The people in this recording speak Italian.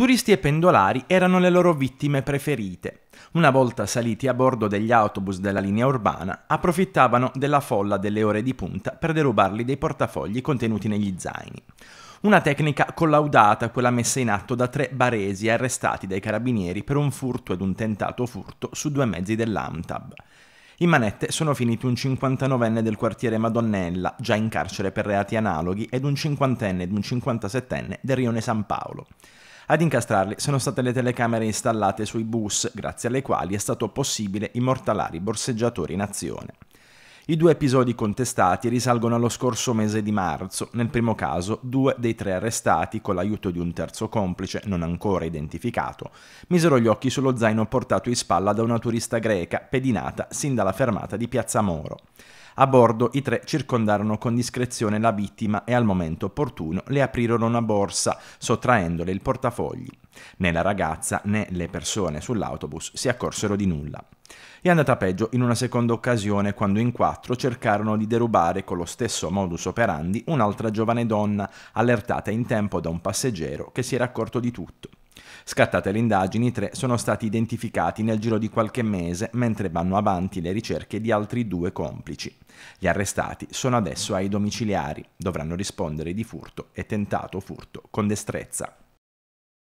Turisti e pendolari erano le loro vittime preferite. Una volta saliti a bordo degli autobus della linea urbana, approfittavano della folla delle ore di punta per derubarli dei portafogli contenuti negli zaini. Una tecnica collaudata, quella messa in atto da tre baresi arrestati dai carabinieri per un furto ed un tentato furto su due mezzi dell'AMTAB. In manette sono finiti un 59enne del quartiere Madonnella, già in carcere per reati analoghi, ed un 50enne ed un 57enne del Rione San Paolo. Ad incastrarli sono state le telecamere installate sui bus, grazie alle quali è stato possibile immortalare i borseggiatori in azione. I due episodi contestati risalgono allo scorso mese di marzo, nel primo caso due dei tre arrestati, con l'aiuto di un terzo complice non ancora identificato, misero gli occhi sullo zaino portato in spalla da una turista greca pedinata sin dalla fermata di Piazza Moro. A bordo i tre circondarono con discrezione la vittima e al momento opportuno le aprirono una borsa, sottraendole il portafogli. Né la ragazza né le persone sull'autobus si accorsero di nulla. È andata peggio in una seconda occasione quando in quattro cercarono di derubare con lo stesso modus operandi un'altra giovane donna allertata in tempo da un passeggero che si era accorto di tutto. Scattate le indagini, tre sono stati identificati nel giro di qualche mese mentre vanno avanti le ricerche di altri due complici. Gli arrestati sono adesso ai domiciliari, dovranno rispondere di furto e tentato furto con destrezza.